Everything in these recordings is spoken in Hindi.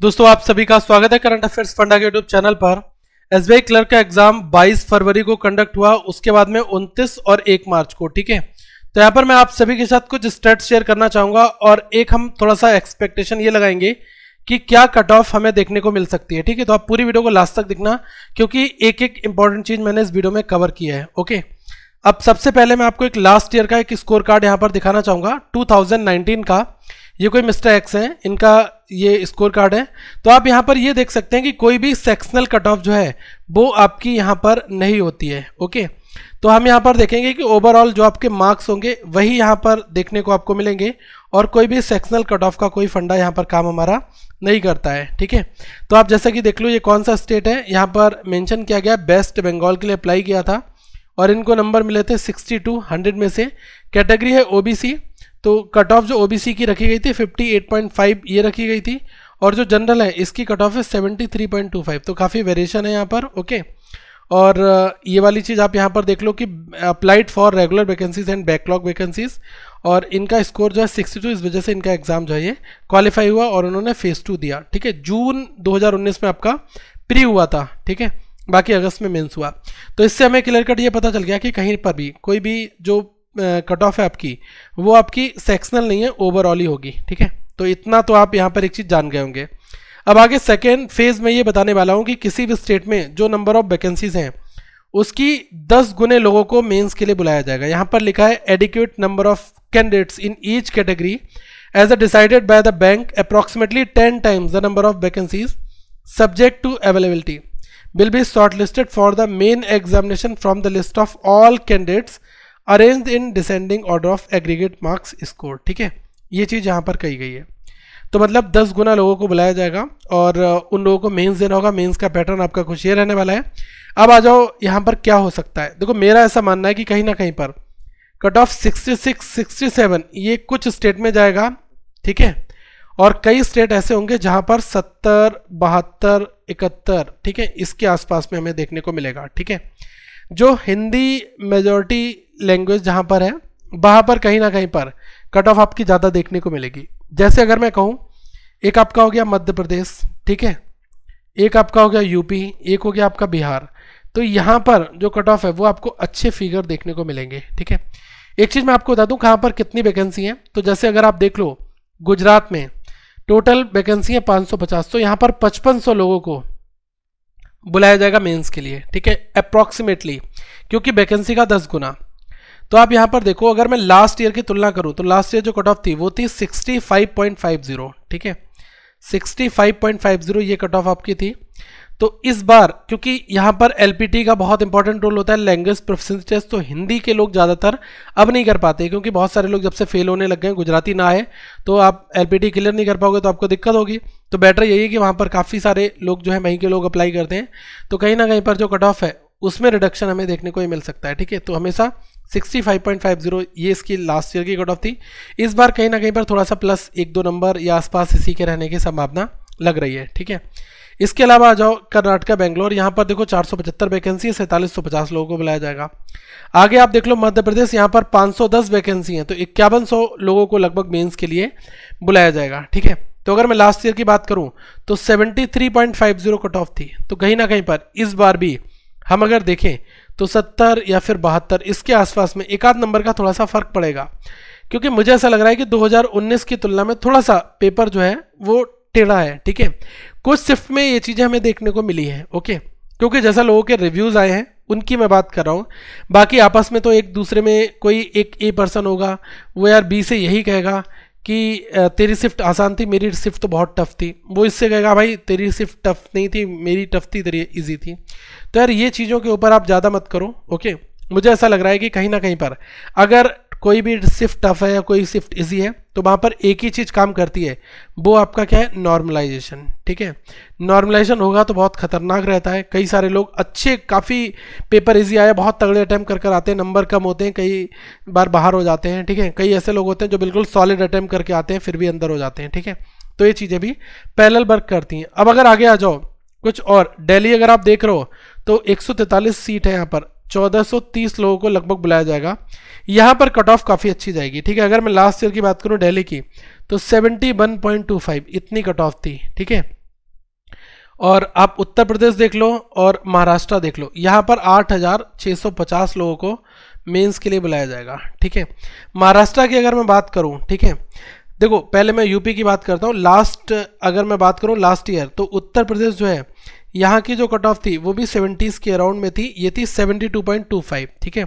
दोस्तों आप सभी का स्वागत है करंट अफेयर्स फंडा के यूट्यूब चैनल पर एसबीआई क्लर्क का एग्जाम 22 फरवरी को कंडक्ट हुआ उसके बाद में 29 और 1 मार्च को ठीक है तो यहाँ पर मैं आप सभी के साथ कुछ स्टेट शेयर करना चाहूंगा और एक हम थोड़ा सा एक्सपेक्टेशन ये लगाएंगे कि क्या कट ऑफ हमें देखने को मिल सकती है ठीक है तो आप पूरी वीडियो को लास्ट तक देखना क्योंकि एक एक इंपॉर्टेंट चीज मैंने इस वीडियो में कवर किया है ओके अब सबसे पहले मैं आपको एक लास्ट ईयर का एक स्कोर कार्ड यहाँ पर दिखाना चाहूंगा टू का ये कोई मिस्टर एक्स है इनका ये स्कोर कार्ड है तो आप यहाँ पर ये देख सकते हैं कि कोई भी सेक्शनल कट ऑफ जो है वो आपकी यहाँ पर नहीं होती है ओके तो हम यहाँ पर देखेंगे कि ओवरऑल जो आपके मार्क्स होंगे वही यहाँ पर देखने को आपको मिलेंगे और कोई भी सेक्शनल कट ऑफ का कोई फंडा यहाँ पर काम हमारा नहीं करता है ठीक है तो आप जैसा कि देख लो ये कौन सा स्टेट है यहाँ पर मैंशन किया गया बेस्ट बंगाल के लिए अप्लाई किया था और इनको नंबर मिले थे सिक्सटी टू में से कैटेगरी है ओ तो कट ऑफ जो ओबीसी की रखी गई थी 58.5 ये रखी गई थी और जो जनरल है इसकी कट ऑफ है 73.25 तो काफ़ी वेरिएशन है यहाँ पर ओके और uh, ये वाली चीज़ आप यहाँ पर देख लो कि applied for regular vacancies and backlog vacancies और इनका स्कोर जो है 62 इस वजह से इनका एग्ज़ाम जो है ये क्वालिफाई हुआ और उन्होंने फेज़ टू दिया ठीक है जून 2019 में आपका प्री हुआ था ठीक है बाकी अगस्त में मेंस हुआ तो इससे हमें क्लियर कट ये पता चल गया कि कहीं पर भी कोई भी जो कट ऑफ है आपकी वो आपकी सेक्शनल नहीं है ओवरऑल ही होगी ठीक है तो इतना तो आप यहाँ पर एक चीज़ जान गए होंगे अब आगे सेकेंड फेज में ये बताने वाला हूँ कि किसी भी स्टेट में जो नंबर ऑफ वैकेंसीज हैं उसकी दस गुने लोगों को मेंस के लिए बुलाया जाएगा यहाँ पर लिखा है adequate number of candidates in each category as a decided by the bank approximately ten times the number of vacancies subject to availability will be shortlisted for the main examination from the list of all candidates arrange in descending order of aggregate marks score ठीक है ये चीज़ यहाँ पर कही गई है तो मतलब दस गुना लोगों को बुलाया जाएगा और उन लोगों को मेंस देना होगा मेंस का पैटर्न आपका कुछ ये रहने वाला है अब आ जाओ यहाँ पर क्या हो सकता है देखो मेरा ऐसा मानना है कि कहीं ना कहीं पर कट ऑफ सिक्सटी सेवन ये कुछ स्टेट में जाएगा ठीक है और कई स्टेट ऐसे होंगे जहाँ पर सत्तर बहत्तर इकहत्तर ठीक है इसके आसपास में हमें देखने को मिलेगा ठीक है जो हिंदी मेजोरिटी लैंग्वेज जहाँ पर है वहाँ पर कहीं ना कहीं पर कट ऑफ आपकी ज़्यादा देखने को मिलेगी जैसे अगर मैं कहूँ एक आपका हो गया मध्य प्रदेश ठीक है एक आपका हो गया यूपी एक हो गया आपका बिहार तो यहाँ पर जो कट ऑफ है वो आपको अच्छे फिगर देखने को मिलेंगे ठीक है एक चीज़ मैं आपको बता दूँ कहाँ पर कितनी वैकेंसी हैं तो जैसे अगर आप देख लो गुजरात में टोटल वैकेंसी है 550 तो यहाँ पर 5500 लोगों को बुलाया जाएगा मेंस के लिए ठीक है अप्रॉक्सीमेटली क्योंकि वैकेंसी का दस गुना तो आप यहाँ पर देखो अगर मैं लास्ट ईयर की तुलना करूँ तो लास्ट ईयर जो कट ऑफ थी वो थी 65.50 ठीक है 65.50 ये कट ऑफ आपकी थी तो इस बार क्योंकि यहाँ पर एल का बहुत इंपॉर्टेंट रोल होता है लैंग्वेज प्रोफेशन टेस्ट तो हिंदी के लोग ज़्यादातर अब नहीं कर पाते क्योंकि बहुत सारे लोग जब से फेल होने लग गए गुजराती ना आए तो आप एल क्लियर नहीं कर पाओगे तो आपको दिक्कत होगी तो बेटर यही है कि वहाँ पर काफ़ी सारे लोग जो है वहीं के लोग अप्लाई करते हैं तो कहीं ना कहीं पर जो कट ऑफ है उसमें रिडक्शन हमें देखने को ही मिल सकता है ठीक है तो हमेशा 65.50 ये इसकी लास्ट ईयर की कट ऑफ थी इस बार कहीं ना कहीं पर थोड़ा सा प्लस एक दो नंबर या आसपास इसी के रहने की संभावना लग रही है ठीक है इसके अलावा आ जाओ कर्नाटका बेंगलोर यहाँ पर देखो 475 वैकेंसी है सैंतालीस लोगों को बुलाया जाएगा आगे आप देख लो मध्य प्रदेश यहाँ पर 510 वैकेंसी हैं तो इक्यावन लोगों को लगभग मेंस के लिए बुलाया जाएगा ठीक है तो अगर मैं लास्ट ईयर की बात करूं तो 73.50 कट ऑफ थी तो कहीं ना कहीं पर इस बार भी हम अगर देखें तो 70 या फिर बहत्तर इसके आसपास में एक आध नंबर का थोड़ा सा फ़र्क पड़ेगा क्योंकि मुझे ऐसा लग रहा है कि 2019 की तुलना में थोड़ा सा पेपर जो है वो टेढ़ा है ठीक है कुछ शिफ्ट में ये चीज़ें हमें देखने को मिली हैं ओके क्योंकि जैसा लोगों के रिव्यूज़ आए हैं उनकी मैं बात कर रहा हूँ बाकी आपस में तो एक दूसरे में कोई एक ए पर्सन होगा वो यार बी से यही कहेगा कि तेरी शिफ्ट आसान थी मेरी शिफ्ट तो बहुत टफ थी वो इससे कहेगा भाई तेरी शिफ्ट टफ नहीं थी मेरी टफ थी तेरी इजी थी तो यार ये चीज़ों के ऊपर आप ज़्यादा मत करो ओके मुझे ऐसा लग रहा है कि कहीं ना कहीं पर अगर कोई भी शिफ्ट टफ है या कोई शिफ्ट इजी है तो वहाँ पर एक ही चीज़ काम करती है वो आपका क्या है नॉर्मलाइजेशन ठीक है नॉर्मलाइजेशन होगा तो बहुत खतरनाक रहता है कई सारे लोग अच्छे काफ़ी पेपर इजी आया बहुत तगड़े अटैम्प्ट कर कर आते हैं नंबर कम होते हैं कई बार बाहर हो जाते हैं ठीक है कई ऐसे लोग होते हैं जो बिल्कुल सॉलिड अटैम्प्ट करके आते हैं फिर भी अंदर हो जाते हैं ठीक है तो ये चीज़ें भी पैरल वर्क करती हैं अब अगर आगे आ जाओ कुछ और दिल्ली अगर आप देख रहे हो तो 143 सीट है यहाँ पर 1430 लोगों को लगभग बुलाया जाएगा यहाँ पर कट ऑफ काफ़ी अच्छी जाएगी ठीक है अगर मैं लास्ट ईयर की बात करूँ डेली की तो 71.25 इतनी कट ऑफ थी ठीक है और आप उत्तर प्रदेश देख लो और महाराष्ट्र देख लो यहाँ पर 8,650 लोगों को मेंस के लिए बुलाया जाएगा ठीक है महाराष्ट्र की अगर मैं बात करूँ ठीक है देखो पहले मैं यूपी की बात करता हूँ लास्ट अगर मैं बात करूँ लास्ट ईयर तो उत्तर प्रदेश जो है यहाँ की जो कट ऑफ थी वो भी सेवेंटीज़ के अराउंड में थी ये थी seventy two point two five ठीक है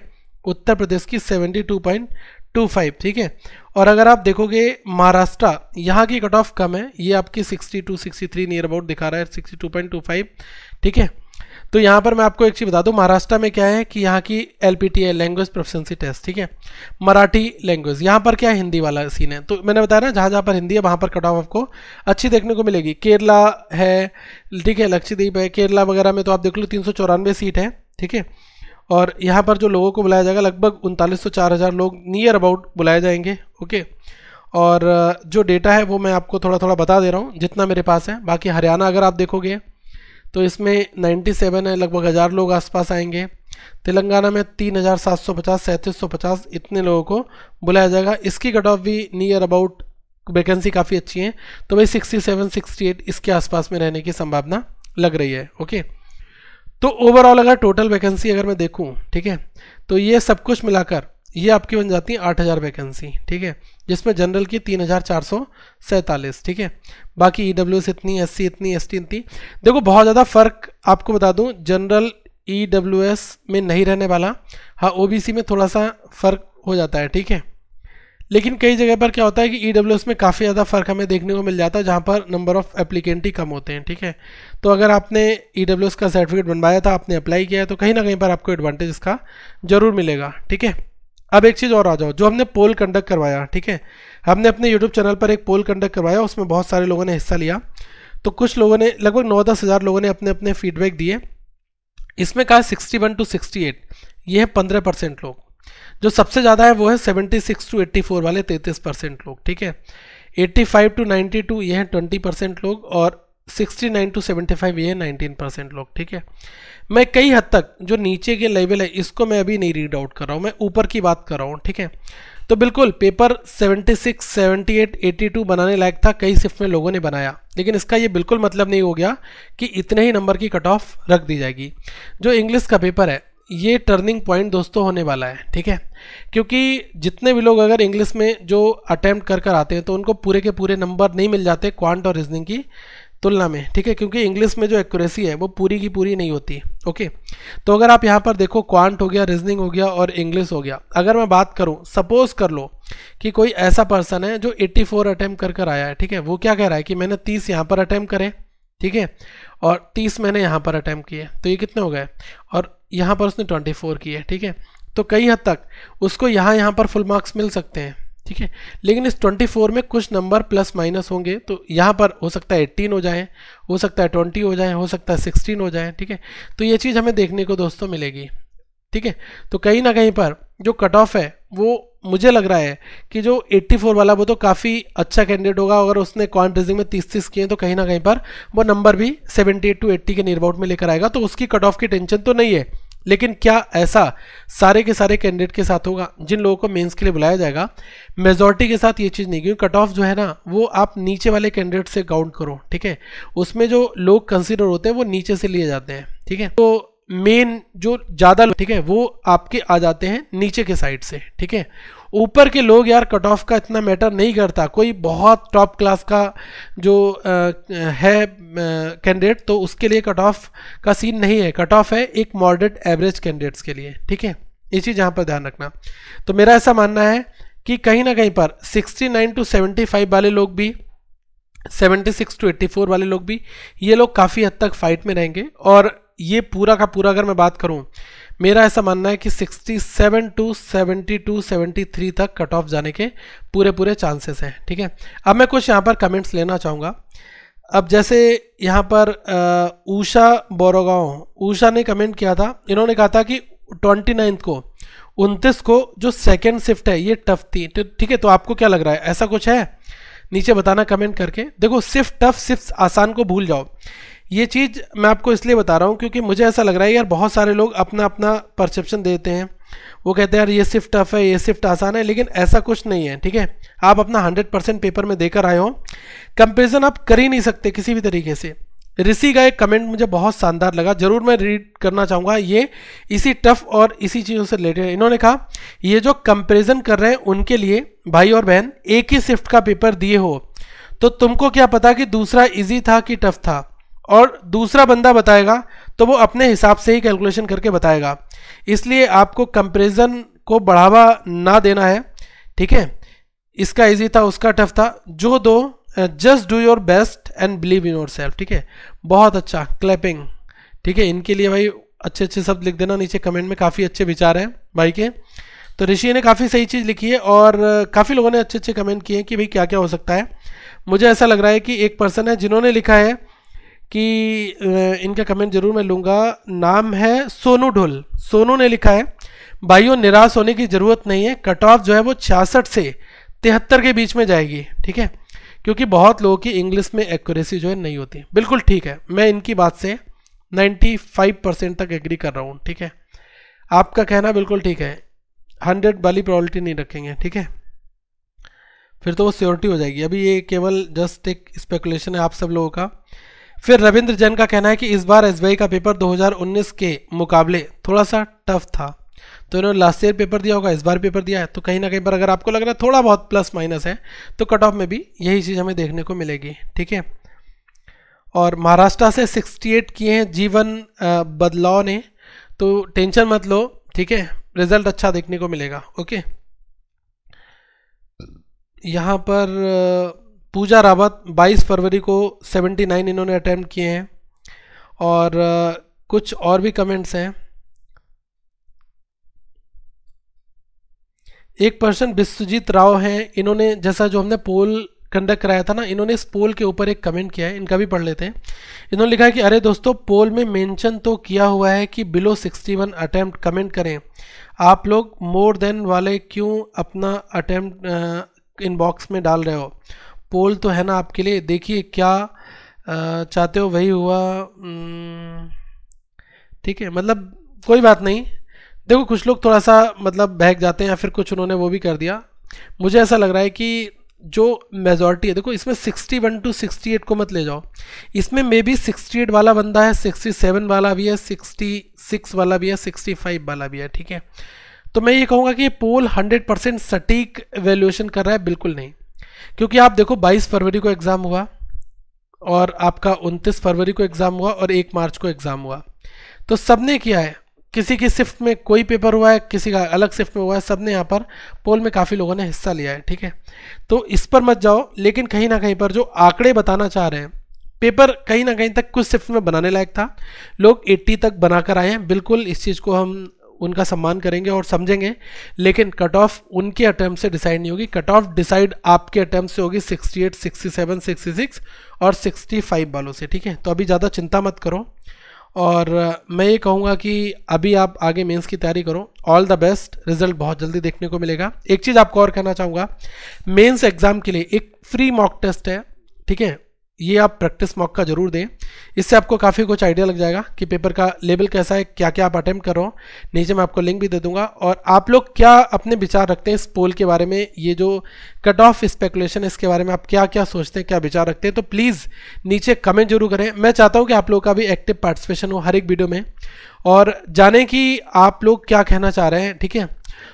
उत्तर प्रदेश की seventy two point two five ठीक है और अगर आप देखोगे महाराष्ट्र यहाँ की कट ऑफ कम है ये आपकी sixty two sixty three near about दिखा रहा है sixty two point two five ठीक है तो यहाँ पर मैं आपको एक चीज़ बता दूँ महाराष्ट्र में क्या है कि यहाँ की L P T language proficiency test ठीक है मराठी लैंग्वेज यहाँ पर क्या है हिंदी वाला सीन है तो मैंने बताया ना जहाँ जहाँ पर हिंदी है वहाँ पर कट ऑफ आपको अच्छी देखने को मिलेगी केरला है ठीक है लक्षद्वीप है केरला वगैरह में तो आप देख लो तीन सीट है ठीक है और यहाँ पर जो लोगों को बुलाया जाएगा लगभग उनतालीस सौ चार हज़ार लोग नियर अबाउट बुलाए जाएंगे ओके और जो डेटा है वो मैं आपको थोड़ा थोड़ा बता दे रहा हूँ जितना मेरे पास है बाकी हरियाणा अगर आप देखोगे तो इसमें 97 है लगभग हज़ार लोग आसपास आएंगे तेलंगाना में तीन हज़ार सात सौ पचास सैंतीस सौ पचास इतने लोगों को बुलाया जाएगा इसकी कट ऑफ भी नियर अबाउट वैकेंसी काफ़ी अच्छी है तो भाई सिक्सटी सेवन सिक्सटी एट इसके आसपास में रहने की संभावना लग रही है ओके तो ओवरऑल अगर टोटल वैकेंसी अगर मैं देखूँ ठीक है तो ये सब कुछ मिलाकर ये आपकी बन जाती है आठ हज़ार वैकेंसी ठीक है जिसमें जनरल की तीन हज़ार चार सौ सैंतालीस ठीक है बाकी ई डब्ल्यू एस इतनी एस सी इतनी एस टी इतनी देखो बहुत ज़्यादा फ़र्क आपको बता दूँ जनरल ई डब्ल्यू एस में नहीं रहने वाला हाँ ओ बी सी में थोड़ा सा फ़र्क हो जाता है ठीक है लेकिन कई जगह पर क्या होता है कि ई e में काफ़ी ज़्यादा फ़र्क हमें देखने को मिल जाता है जहाँ पर नंबर ऑफ़ एप्लीकेंट ही कम होते हैं ठीक है तो अगर आपने ई e का सर्टिफिकेट बनवाया था आपने अप्लाई किया है तो कहीं ना कहीं पर आपको एडवांटेज इसका ज़रूर मिलेगा ठीक है अब एक चीज़ और आ जाओ जो हमने पोल कंडक्ट करवाया ठीक है हमने अपने यूट्यूब चैनल पर एक पोल कंडक्ट करवाया उसमें बहुत सारे लोगों ने हिस्सा लिया तो कुछ लोगों ने लगभग नौ दस हज़ार लोगों ने अपने अपने फीडबैक दिए इसमें कहा sixty one to sixty eight ये है पंद्रह परसेंट लोग जो सबसे ज़्यादा है वो है seventy six to eighty four वाले तैंतीस परसेंट लोग ठीक है eighty five to ninety two ये हैं ट्वेंटी परसेंट लोग और नाइन टू सेवेंटी ये 19 परसेंट लोग ठीक है मैं कई हद तक जो नीचे के लेवल है इसको मैं अभी नहीं रीड आउट कर रहा हूँ मैं ऊपर की बात कर रहा हूँ ठीक है तो बिल्कुल पेपर 76, 78, 82 बनाने लायक था कई शिफ्ट में लोगों ने बनाया लेकिन इसका ये बिल्कुल मतलब नहीं हो गया कि इतने ही नंबर की कट ऑफ रख दी जाएगी जो इंग्लिश का पेपर है ये टर्निंग पॉइंट दोस्तों होने वाला है ठीक है क्योंकि जितने भी लोग अगर इंग्लिश में जो अटैम्प्ट कर कर आते हैं तो उनको पूरे के पूरे नंबर नहीं मिल जाते क्वांट और रीजनिंग की तुलना में ठीक है क्योंकि इंग्लिश में जो एक्यूरेसी है वो पूरी की पूरी नहीं होती ओके तो अगर आप यहाँ पर देखो क्वांट हो गया रीजनिंग हो गया और इंग्लिश हो गया अगर मैं बात करूँ सपोज कर लो कि कोई ऐसा पर्सन है जो 84 फोर अटैम्प कर कर आया है ठीक है वो क्या कह रहा है कि मैंने 30 यहाँ पर अटैम्प करे ठीक है और 30 मैंने यहाँ पर अटैम्प किए तो ये कितने हो गए और यहाँ पर उसने 24 किए ठीक है तो कई हद तक उसको यहाँ यहाँ पर फुल मार्क्स मिल सकते हैं ठीक है लेकिन इस 24 में कुछ नंबर प्लस माइनस होंगे तो यहाँ पर हो सकता है 18 हो जाए हो सकता है 20 हो जाए हो सकता है 16 हो जाए ठीक है तो ये चीज़ हमें देखने को दोस्तों मिलेगी ठीक है तो कहीं ना कहीं पर जो कट ऑफ है वो मुझे लग रहा है कि जो 84 वाला वो तो काफ़ी अच्छा कैंडिडेट होगा अगर उसने कॉन्ट रेजिंग में 30 तीस किए तो कहीं ना कहीं पर वो नंबर भी 78 टू 80 के नियरबाउट में लेकर आएगा तो उसकी कट ऑफ की टेंशन तो नहीं है लेकिन क्या ऐसा सारे के सारे कैंडिडेट के साथ होगा जिन लोगों को मेंस के लिए बुलाया जाएगा मेजोरिटी के साथ ये चीज़ नहीं क्योंकि कट ऑफ जो है ना वो आप नीचे वाले कैंडिडेट से काउंट करो ठीक है उसमें जो लोग कंसिडर होते हैं वो नीचे से लिए जाते हैं ठीक है तो मेन जो ज़्यादा ठीक है वो आपके आ जाते हैं नीचे के साइड से ठीक है ऊपर के लोग यार कट ऑफ का इतना मैटर नहीं करता कोई बहुत टॉप क्लास का जो आ, है कैंडिडेट तो उसके लिए कट ऑफ का सीन नहीं है कट ऑफ है एक मॉडरेट एवरेज कैंडिडेट्स के लिए ठीक है ये चीज़ यहाँ पर ध्यान रखना तो मेरा ऐसा मानना है कि कहीं ना कहीं पर 69 टू 75 वाले लोग भी 76 टू 84 वाले लोग भी ये लोग काफ़ी हद तक फाइट में रहेंगे और ये पूरा का पूरा अगर मैं बात करूँ मेरा ऐसा मानना है कि 67 टू 72, 73 तक कट ऑफ जाने के पूरे पूरे चांसेस हैं ठीक है अब मैं कुछ यहाँ पर कमेंट्स लेना चाहूँगा अब जैसे यहाँ पर ऊषा बोरोगांव ऊषा ने कमेंट किया था इन्होंने कहा था कि ट्वेंटी नाइन्थ को उनतीस को जो सेकेंड शिफ्ट है ये टफ थी तो ठीक है तो आपको क्या लग रहा है ऐसा कुछ है नीचे बताना कमेंट करके देखो सिर्फ टफ सिर्फ आसान को भूल जाओ ये चीज़ मैं आपको इसलिए बता रहा हूँ क्योंकि मुझे ऐसा लग रहा है यार बहुत सारे लोग अपना अपना परसेप्शन देते हैं वो कहते हैं यार ये शिफ्ट टफ है ये शिफ्ट आसान है लेकिन ऐसा कुछ नहीं है ठीक है आप अपना हंड्रेड परसेंट पेपर में देकर आए हो कंपेरिजन आप कर ही नहीं सकते किसी भी तरीके से ऋषि का एक कमेंट मुझे बहुत शानदार लगा जरूर मैं रीड करना चाहूँगा ये इसी टफ और इसी चीज़ों से रिलेटेड है इन्होंने कहा ये जो कंपेरिजन कर रहे हैं उनके लिए भाई और बहन एक ही शिफ्ट का पेपर दिए हो तो तुमको क्या पता कि दूसरा इजी था कि टफ था और दूसरा बंदा बताएगा तो वो अपने हिसाब से ही कैलकुलेशन करके बताएगा इसलिए आपको कंपेरिजन को बढ़ावा ना देना है ठीक है इसका इजी था उसका टफ था जो दो just do your best and believe in your self ठीक है बहुत अच्छा क्लैपिंग ठीक है इनके लिए भाई अच्छे अच्छे शब्द लिख देना नीचे कमेंट में काफ़ी अच्छे विचार हैं भाई के तो ऋषि ने काफ़ी सही चीज़ लिखी है और काफ़ी लोगों ने अच्छे अच्छे कमेंट किए हैं कि भाई क्या क्या हो सकता है मुझे ऐसा लग रहा है कि एक पर्सन है जिन्होंने लिखा है कि इनका कमेंट जरूर मैं लूँगा नाम है सोनू ढोल सोनू ने लिखा है भाइयों निराश होने की ज़रूरत नहीं है कट ऑफ जो है वो छियासठ से तिहत्तर के बीच में जाएगी ठीक है क्योंकि बहुत लोगों की इंग्लिश में एक्यूरेसी जो है नहीं होती बिल्कुल ठीक है मैं इनकी बात से 95 परसेंट तक एग्री कर रहा हूँ ठीक है आपका कहना बिल्कुल ठीक है 100 वाली प्रॉबलिटी नहीं रखेंगे ठीक है फिर तो वो स्योरिटी हो जाएगी अभी ये केवल जस्ट एक स्पेकुलेशन है आप सब लोगों का फिर रविंद्र जैन का कहना है कि इस बार एसबीआई का पेपर 2019 के मुकाबले थोड़ा सा टफ था तो इन्होंने लास्ट ईयर पेपर दिया होगा इस बार पेपर दिया है तो कहीं ना कहीं पर अगर आपको लग रहा है थोड़ा बहुत प्लस माइनस है तो कट ऑफ में भी यही चीज़ हमें देखने को मिलेगी ठीक है और महाराष्ट्र से 68 किए हैं जीवन बदलाव ने तो टेंशन मत लो ठीक है रिजल्ट अच्छा देखने को मिलेगा ओके यहाँ पर पूजा रावत 22 फरवरी को 79 इन्होंने अटैम्प्ट किए हैं और कुछ और भी कमेंट्स हैं एक पर्सन विश्वजीत राव हैं इन्होंने जैसा जो हमने पोल कंडक्ट कराया था ना इन्होंने इस पोल के ऊपर एक कमेंट किया है इनका भी पढ़ लेते हैं इन्होंने लिखा है कि अरे दोस्तों पोल में मेंशन तो किया हुआ है कि बिलो 61 अटेम्प्ट कमेंट करें आप लोग मोर देन वाले क्यों अपना अटैम्प्ट इनबॉक्स में डाल रहे हो पोल तो है ना आपके लिए देखिए क्या चाहते हो वही हुआ ठीक है मतलब कोई बात नहीं देखो कुछ लोग थोड़ा सा मतलब बहक जाते हैं या फिर कुछ उन्होंने वो भी कर दिया मुझे ऐसा लग रहा है कि जो मेजोरिटी है देखो इसमें 61 टू एट को मत ले जाओ इसमें मे बी एट वाला बंदा है 67 वाला भी है 66 वाला भी है 65 वाला भी है ठीक है तो मैं ये कहूँगा कि पोल 100 परसेंट सटीक वैल्यूएशन कर रहा है बिल्कुल नहीं क्योंकि आप देखो 22 फरवरी को एग्ज़ाम हुआ और आपका 29 फरवरी को एग्ज़ाम हुआ और 1 मार्च को एग्ज़ाम हुआ तो सब ने किया है किसी की शिफ्ट में कोई पेपर हुआ है किसी का अलग शिफ्ट में हुआ है सब ने यहाँ पर पोल में काफ़ी लोगों ने हिस्सा लिया है ठीक है तो इस पर मत जाओ लेकिन कहीं ना कहीं पर जो आंकड़े बताना चाह रहे हैं पेपर कहीं ना कहीं तक कुछ शिफ्ट में बनाने लायक था लोग 80 तक बनाकर आए हैं बिल्कुल इस चीज़ को हम उनका सम्मान करेंगे और समझेंगे लेकिन कट ऑफ उनके अटैम्प से डिसाइड नहीं होगी कट ऑफ डिसाइड आपके अटैम्प से होगी 68, 67, 66 और 65 वालों से ठीक है तो अभी ज़्यादा चिंता मत करो और मैं ये कहूँगा कि अभी आप आगे मेंस की तैयारी करो ऑल द बेस्ट रिजल्ट बहुत जल्दी देखने को मिलेगा एक चीज़ आपको और कहना चाहूँगा मेन्स एग्ज़ाम के लिए एक फ्री मॉक टेस्ट है ठीक है ये आप प्रैक्टिस मॉक का जरूर दें इससे आपको काफ़ी कुछ आइडिया लग जाएगा कि पेपर का लेवल कैसा है क्या क्या आप अटैम्प्ट करो नीचे मैं आपको लिंक भी दे दूंगा और आप लोग क्या अपने विचार रखते हैं इस पोल के बारे में ये जो कट ऑफ स्पेकुलेशन इसके बारे में आप क्या क्या सोचते हैं क्या विचार रखते हैं तो प्लीज़ नीचे कमेंट जरूर करें मैं चाहता हूँ कि आप लोग का भी एक्टिव पार्टिसिपेशन हो हर एक वीडियो में और जाने कि आप लोग क्या कहना चाह रहे हैं ठीक है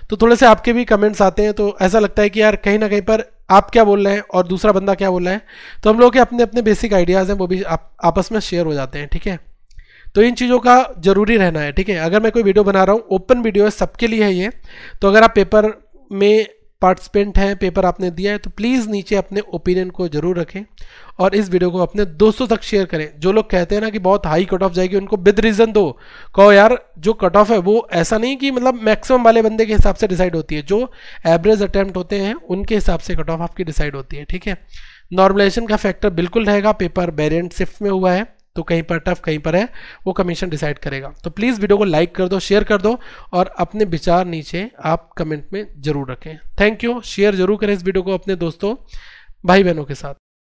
तो थोड़े से आपके भी कमेंट्स आते हैं तो ऐसा लगता है कि यार कहीं ना कहीं पर आप क्या बोल रहे हैं और दूसरा बंदा क्या बोल रहा है तो हम लोग के अपने अपने बेसिक आइडियाज़ हैं वो भी आप, आपस में शेयर हो जाते हैं ठीक है तो इन चीज़ों का जरूरी रहना है ठीक है अगर मैं कोई वीडियो बना रहा हूँ ओपन वीडियो है सबके लिए है ये तो अगर आप पेपर में पार्टिसिपेंट हैं पेपर आपने दिया है तो प्लीज़ नीचे अपने ओपिनियन को जरूर रखें और इस वीडियो को अपने दोस्तों तक शेयर करें जो लोग कहते हैं ना कि बहुत हाई कट ऑफ जाएगी उनको विद रीज़न दो कहो यार जो कट ऑफ है वो ऐसा नहीं कि मतलब मैक्सिमम वाले बंदे के हिसाब से डिसाइड होती है जो एवरेज अटैम्प्ट होते हैं उनके हिसाब से कट ऑफ आपकी डिसाइड होती है ठीक है नॉर्मलाइजेशन का फैक्टर बिल्कुल रहेगा पेपर वेरियंट शिफ्ट में हुआ है तो कहीं पर टफ कहीं पर है वो कमीशन डिसाइड करेगा तो प्लीज़ वीडियो को लाइक कर दो शेयर कर दो और अपने विचार नीचे आप कमेंट में ज़रूर रखें थैंक यू शेयर जरूर करें इस वीडियो को अपने दोस्तों भाई बहनों के साथ